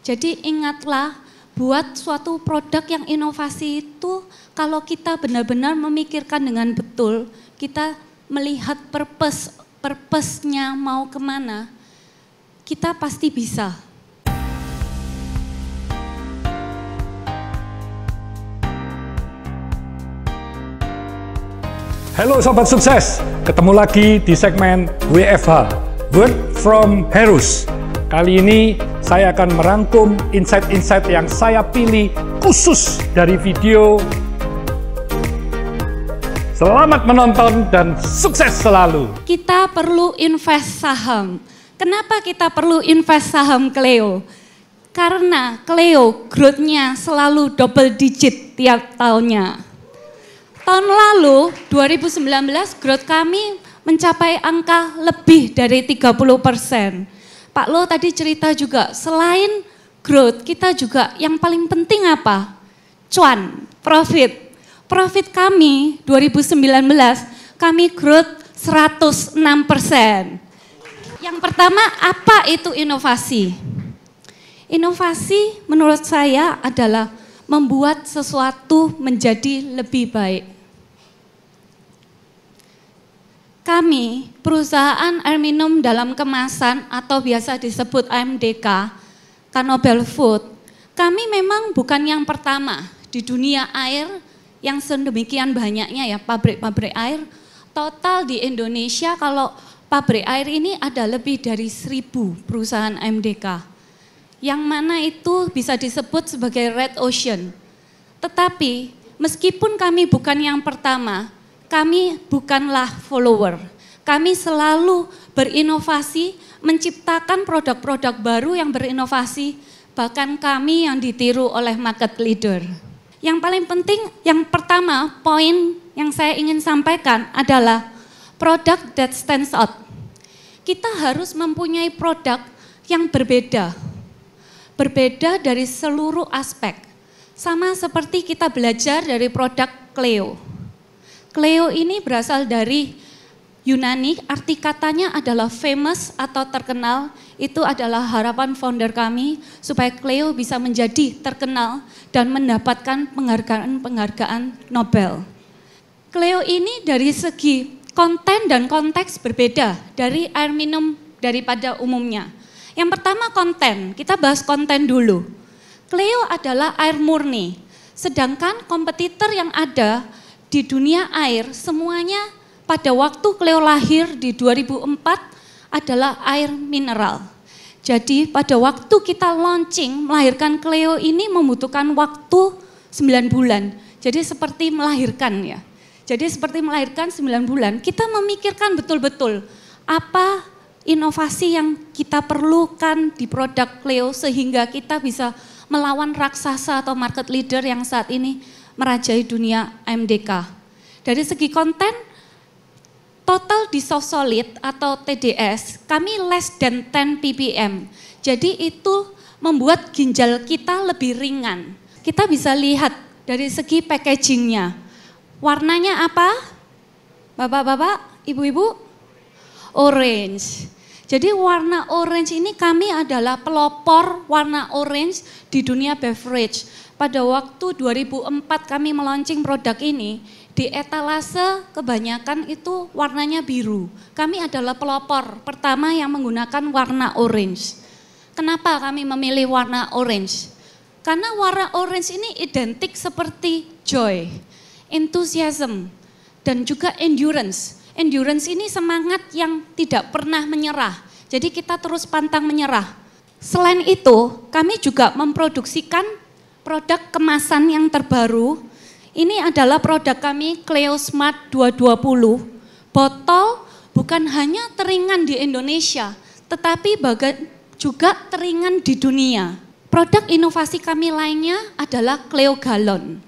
Jadi ingatlah buat suatu produk yang inovasi itu kalau kita benar-benar memikirkan dengan betul, kita melihat purpose purpose-nya mau kemana, kita pasti bisa. Halo Sobat Sukses, ketemu lagi di segmen WFH, Word from Herus Kali ini saya akan merangkum insight-insight yang saya pilih khusus dari video. Selamat menonton dan sukses selalu. Kita perlu invest saham. Kenapa kita perlu invest saham Cleo? Karena Cleo growth-nya selalu double digit tiap tahunnya. Tahun lalu 2019 growth kami mencapai angka lebih dari 30 persen Pak Lo tadi cerita juga, selain growth, kita juga yang paling penting apa? Cuan, profit. Profit kami 2019, kami growth 106 persen. Yang pertama, apa itu inovasi? Inovasi menurut saya adalah membuat sesuatu menjadi lebih baik. Kami, perusahaan air minum dalam kemasan atau biasa disebut AMDK, Kanobel Food, kami memang bukan yang pertama di dunia air yang sedemikian banyaknya ya pabrik-pabrik air. Total di Indonesia kalau pabrik air ini ada lebih dari seribu perusahaan AMDK. Yang mana itu bisa disebut sebagai red ocean. Tetapi meskipun kami bukan yang pertama, kami bukanlah follower. Kami selalu berinovasi, menciptakan produk-produk baru yang berinovasi, bahkan kami yang ditiru oleh market leader. Yang paling penting, yang pertama poin yang saya ingin sampaikan adalah produk that stands out. Kita harus mempunyai produk yang berbeda. Berbeda dari seluruh aspek. Sama seperti kita belajar dari produk Cleo Cleo ini berasal dari Yunani, arti katanya adalah famous atau terkenal. Itu adalah harapan founder kami supaya Cleo bisa menjadi terkenal dan mendapatkan penghargaan-penghargaan Nobel. Cleo ini dari segi konten dan konteks berbeda dari air minum daripada umumnya. Yang pertama konten, kita bahas konten dulu. Cleo adalah air murni, sedangkan kompetitor yang ada di dunia air semuanya pada waktu Cleo lahir di 2004 adalah air mineral. Jadi pada waktu kita launching melahirkan Cleo ini membutuhkan waktu 9 bulan. Jadi seperti melahirkan ya. Jadi seperti melahirkan 9 bulan, kita memikirkan betul-betul apa inovasi yang kita perlukan di produk Cleo sehingga kita bisa melawan raksasa atau market leader yang saat ini merajai dunia MDK. Dari segi konten, total di soft solid atau TDS kami less than 10 ppm. Jadi itu membuat ginjal kita lebih ringan. Kita bisa lihat dari segi packagingnya. Warnanya apa? Bapak-bapak, ibu-ibu? Orange. Jadi warna orange ini kami adalah pelopor warna orange di dunia beverage pada waktu 2004 kami meluncing produk ini, di etalase kebanyakan itu warnanya biru. Kami adalah pelopor pertama yang menggunakan warna orange. Kenapa kami memilih warna orange? Karena warna orange ini identik seperti joy, enthusiasm, dan juga endurance. Endurance ini semangat yang tidak pernah menyerah. Jadi kita terus pantang menyerah. Selain itu, kami juga memproduksikan produk kemasan yang terbaru. Ini adalah produk kami Cleo Smart 220. Botol bukan hanya teringan di Indonesia, tetapi juga teringan di dunia. Produk inovasi kami lainnya adalah Cleo Galon.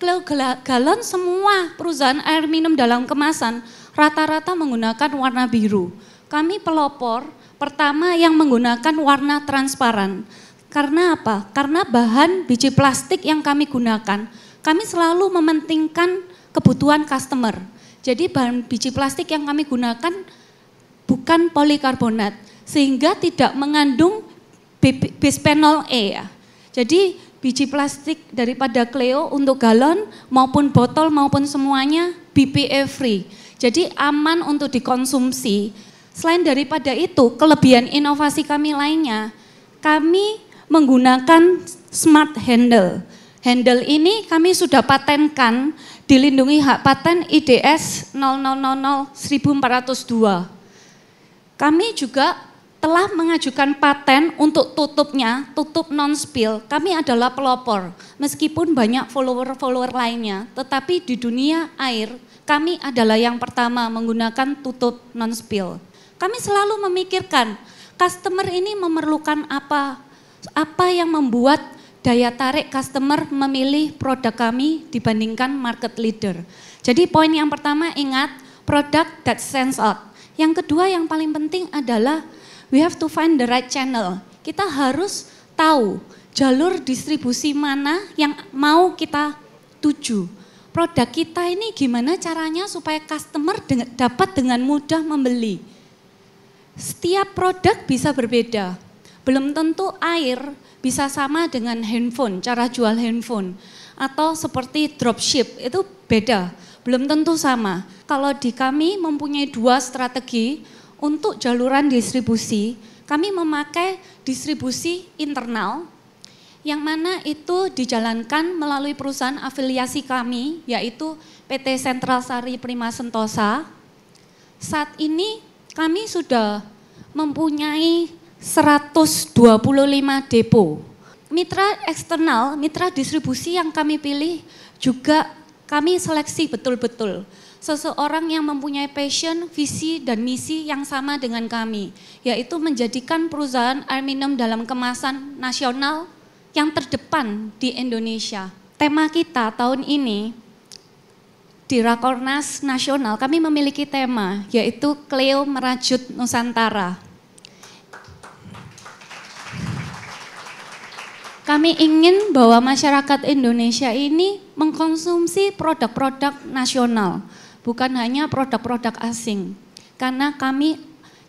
Cleo Galon semua perusahaan air minum dalam kemasan rata-rata menggunakan warna biru. Kami pelopor pertama yang menggunakan warna transparan karena apa? Karena bahan biji plastik yang kami gunakan, kami selalu mementingkan kebutuhan customer. Jadi bahan biji plastik yang kami gunakan bukan polikarbonat, sehingga tidak mengandung bisphenol E ya. Jadi biji plastik daripada Cleo untuk galon maupun botol maupun semuanya BPA free. Jadi aman untuk dikonsumsi. Selain daripada itu, kelebihan inovasi kami lainnya, kami menggunakan smart handle. Handle ini kami sudah patenkan dilindungi hak paten IDS 0000-1402. Kami juga telah mengajukan paten untuk tutupnya, tutup non-spill. Kami adalah pelopor, meskipun banyak follower-follower lainnya, tetapi di dunia air kami adalah yang pertama menggunakan tutup non-spill. Kami selalu memikirkan customer ini memerlukan apa, apa yang membuat daya tarik customer memilih produk kami dibandingkan market leader. Jadi poin yang pertama ingat produk that stands out. Yang kedua yang paling penting adalah we have to find the right channel. Kita harus tahu jalur distribusi mana yang mau kita tuju. Produk kita ini gimana caranya supaya customer dapat dengan mudah membeli. Setiap produk bisa berbeda belum tentu air bisa sama dengan handphone, cara jual handphone. Atau seperti dropship, itu beda, belum tentu sama. Kalau di kami mempunyai dua strategi untuk jaluran distribusi, kami memakai distribusi internal yang mana itu dijalankan melalui perusahaan afiliasi kami, yaitu PT Sentral Sari Prima Sentosa. Saat ini kami sudah mempunyai 125 depo. Mitra eksternal, mitra distribusi yang kami pilih juga kami seleksi betul-betul seseorang yang mempunyai passion, visi, dan misi yang sama dengan kami, yaitu menjadikan perusahaan air minum dalam kemasan nasional yang terdepan di Indonesia. Tema kita tahun ini di Rakornas Nasional kami memiliki tema yaitu Cleo Merajut Nusantara. Kami ingin bahwa masyarakat Indonesia ini mengkonsumsi produk-produk nasional, bukan hanya produk-produk asing. Karena kami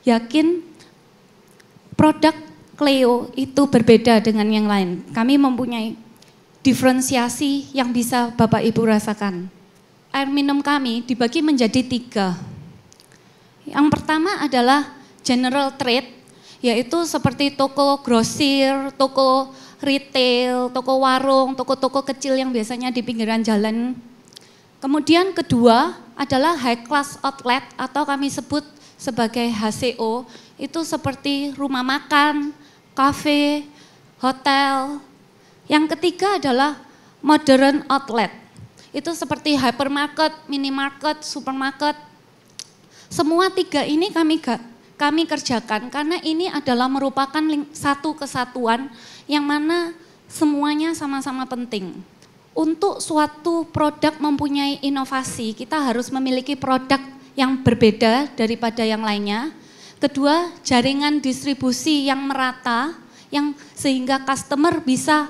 yakin produk Cleo itu berbeda dengan yang lain. Kami mempunyai diferensiasi yang bisa Bapak Ibu rasakan. Air minum kami dibagi menjadi tiga. Yang pertama adalah general trade, yaitu seperti toko grosir, toko retail, toko warung, toko-toko kecil yang biasanya di pinggiran jalan. Kemudian kedua adalah high class outlet atau kami sebut sebagai HCO, itu seperti rumah makan, kafe, hotel. Yang ketiga adalah modern outlet. Itu seperti hypermarket, minimarket, supermarket. Semua tiga ini kami kami kerjakan karena ini adalah merupakan satu kesatuan yang mana semuanya sama-sama penting. Untuk suatu produk mempunyai inovasi, kita harus memiliki produk yang berbeda daripada yang lainnya. Kedua, jaringan distribusi yang merata, yang sehingga customer bisa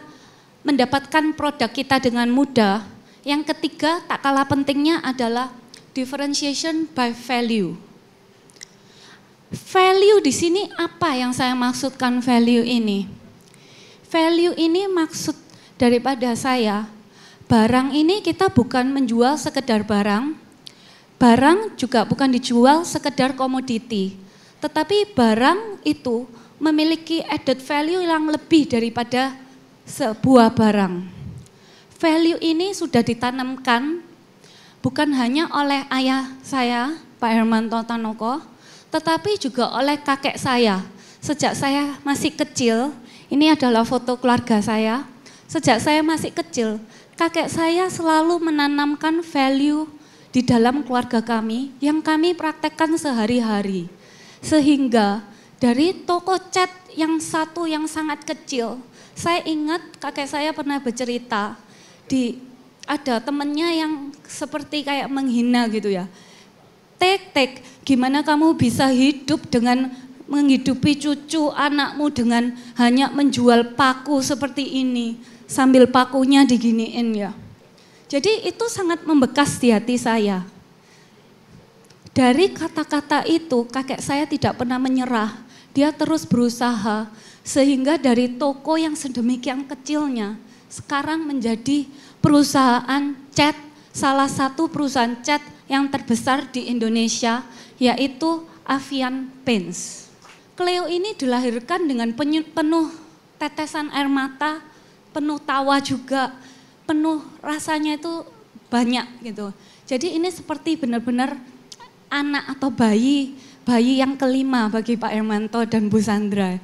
mendapatkan produk kita dengan mudah. Yang ketiga, tak kalah pentingnya adalah differentiation by value. Value di sini apa yang saya maksudkan value ini? value ini maksud daripada saya, barang ini kita bukan menjual sekedar barang, barang juga bukan dijual sekedar komoditi, tetapi barang itu memiliki added value yang lebih daripada sebuah barang. Value ini sudah ditanamkan bukan hanya oleh ayah saya, Pak Hermanto Tanoko, tetapi juga oleh kakek saya. Sejak saya masih kecil, ini adalah foto keluarga saya. Sejak saya masih kecil, kakek saya selalu menanamkan value di dalam keluarga kami yang kami praktekkan sehari-hari. Sehingga dari toko cat yang satu yang sangat kecil, saya ingat kakek saya pernah bercerita di ada temennya yang seperti kayak menghina gitu ya. Tek tek, gimana kamu bisa hidup dengan menghidupi cucu anakmu dengan hanya menjual paku seperti ini sambil pakunya diginiin ya. Jadi itu sangat membekas di hati saya. Dari kata-kata itu kakek saya tidak pernah menyerah. Dia terus berusaha sehingga dari toko yang sedemikian kecilnya sekarang menjadi perusahaan cat salah satu perusahaan cat yang terbesar di Indonesia yaitu Avian Paints. Cleo ini dilahirkan dengan penuh tetesan air mata, penuh tawa juga, penuh rasanya itu banyak gitu. Jadi ini seperti benar-benar anak atau bayi, bayi yang kelima bagi Pak Ermanto dan Bu Sandra.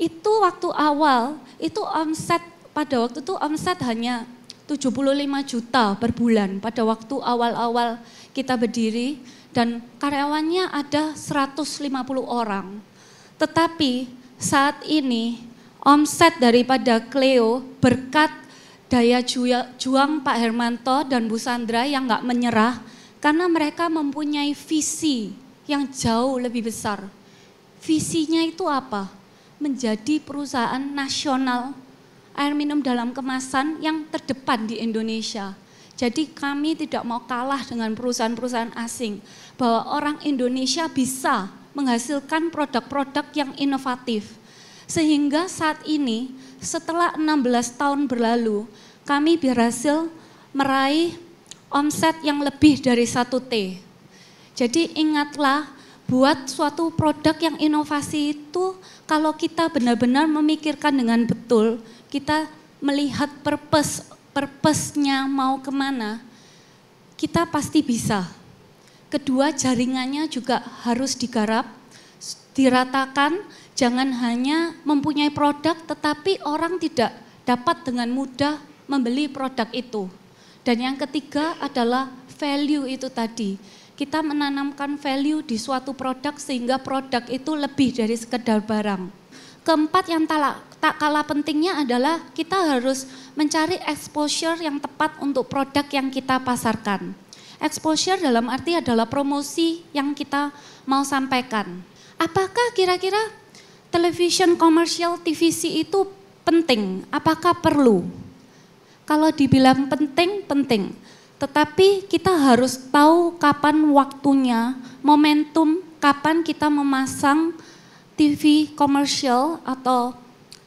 Itu waktu awal, itu omset pada waktu itu omset hanya 75 juta per bulan pada waktu awal-awal kita berdiri dan karyawannya ada 150 orang. Tetapi saat ini omset daripada Cleo berkat daya juang Pak Hermanto dan Bu Sandra yang nggak menyerah karena mereka mempunyai visi yang jauh lebih besar. Visinya itu apa? Menjadi perusahaan nasional air minum dalam kemasan yang terdepan di Indonesia. Jadi kami tidak mau kalah dengan perusahaan-perusahaan asing bahwa orang Indonesia bisa menghasilkan produk-produk yang inovatif. Sehingga saat ini setelah 16 tahun berlalu kami berhasil meraih omset yang lebih dari 1 T. Jadi ingatlah buat suatu produk yang inovasi itu kalau kita benar-benar memikirkan dengan betul, kita melihat purpose purpose-nya mau kemana, kita pasti bisa. Kedua, jaringannya juga harus digarap, diratakan, jangan hanya mempunyai produk tetapi orang tidak dapat dengan mudah membeli produk itu. Dan yang ketiga adalah value itu tadi kita menanamkan value di suatu produk sehingga produk itu lebih dari sekedar barang. Keempat yang tak, kalah pentingnya adalah kita harus mencari exposure yang tepat untuk produk yang kita pasarkan. Exposure dalam arti adalah promosi yang kita mau sampaikan. Apakah kira-kira television komersial TVC itu penting? Apakah perlu? Kalau dibilang penting, penting. Tetapi kita harus tahu kapan waktunya, momentum kapan kita memasang TV komersial atau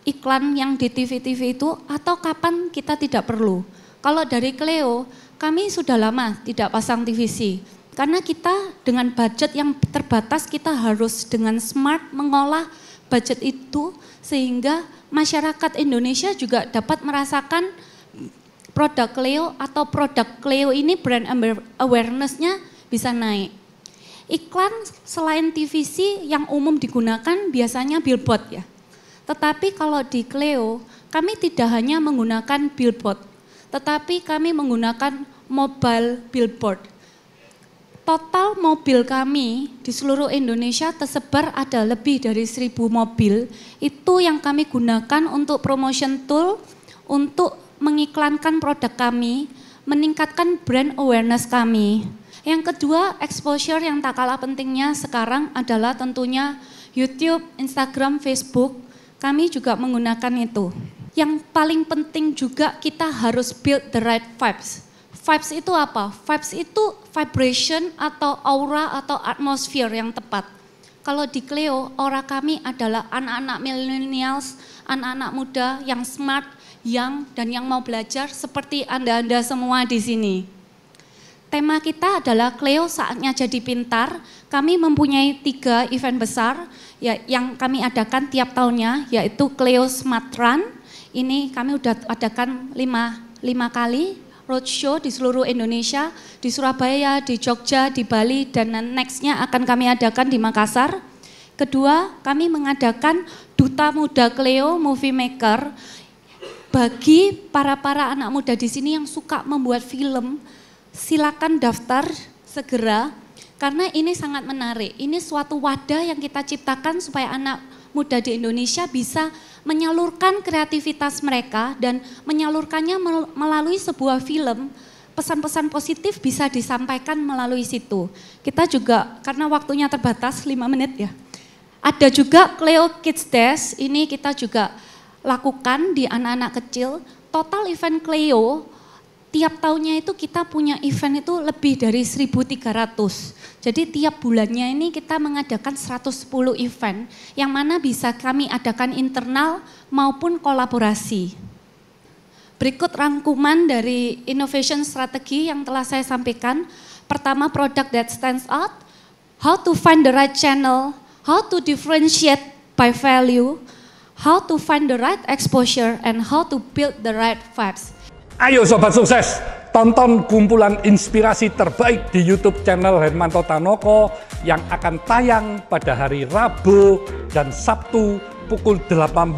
iklan yang di TV-TV itu atau kapan kita tidak perlu. Kalau dari Cleo, kami sudah lama tidak pasang TVC. Karena kita dengan budget yang terbatas kita harus dengan smart mengolah budget itu sehingga masyarakat Indonesia juga dapat merasakan produk Cleo atau produk Cleo ini brand awarenessnya bisa naik. Iklan selain TVC yang umum digunakan biasanya billboard ya. Tetapi kalau di Cleo, kami tidak hanya menggunakan billboard, tetapi kami menggunakan mobile billboard. Total mobil kami di seluruh Indonesia tersebar ada lebih dari 1000 mobil. Itu yang kami gunakan untuk promotion tool, untuk mengiklankan produk kami, meningkatkan brand awareness kami. Yang kedua, exposure yang tak kalah pentingnya sekarang adalah tentunya YouTube, Instagram, Facebook. Kami juga menggunakan itu. Yang paling penting juga kita harus build the right vibes. Vibes itu apa? Vibes itu vibration atau aura atau atmosfer yang tepat. Kalau di Cleo, aura kami adalah anak-anak millennials, anak-anak muda yang smart, yang dan yang mau belajar seperti Anda-Anda semua di sini. Tema kita adalah Cleo saatnya jadi pintar. Kami mempunyai tiga event besar ya, yang kami adakan tiap tahunnya yaitu Cleo Smart Run. Ini kami sudah adakan lima, lima kali roadshow di seluruh Indonesia, di Surabaya, di Jogja, di Bali, dan nextnya akan kami adakan di Makassar. Kedua, kami mengadakan Duta Muda Cleo Movie Maker bagi para-para anak muda di sini yang suka membuat film, silakan daftar segera karena ini sangat menarik. Ini suatu wadah yang kita ciptakan supaya anak muda di Indonesia bisa menyalurkan kreativitas mereka dan menyalurkannya melalui sebuah film. Pesan-pesan positif bisa disampaikan melalui situ. Kita juga karena waktunya terbatas 5 menit ya. Ada juga Cleo Kids Test ini kita juga lakukan di anak-anak kecil, total event Cleo tiap tahunnya itu kita punya event itu lebih dari 1.300. Jadi tiap bulannya ini kita mengadakan 110 event yang mana bisa kami adakan internal maupun kolaborasi. Berikut rangkuman dari innovation strategi yang telah saya sampaikan. Pertama product that stands out, how to find the right channel, how to differentiate by value, how to find the right exposure and how to build the right vibes. Ayo sobat sukses, tonton kumpulan inspirasi terbaik di YouTube channel Hermanto Tanoko yang akan tayang pada hari Rabu dan Sabtu pukul 18.00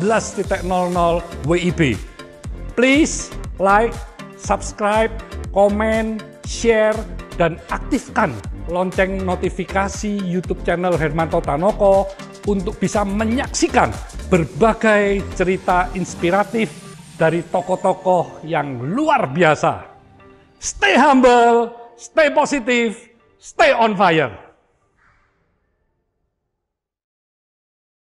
WIB. Please like, subscribe, komen, share, dan aktifkan lonceng notifikasi YouTube channel Hermanto Tanoko untuk bisa menyaksikan berbagai cerita inspiratif dari tokoh-tokoh yang luar biasa. Stay humble, stay positive, stay on fire.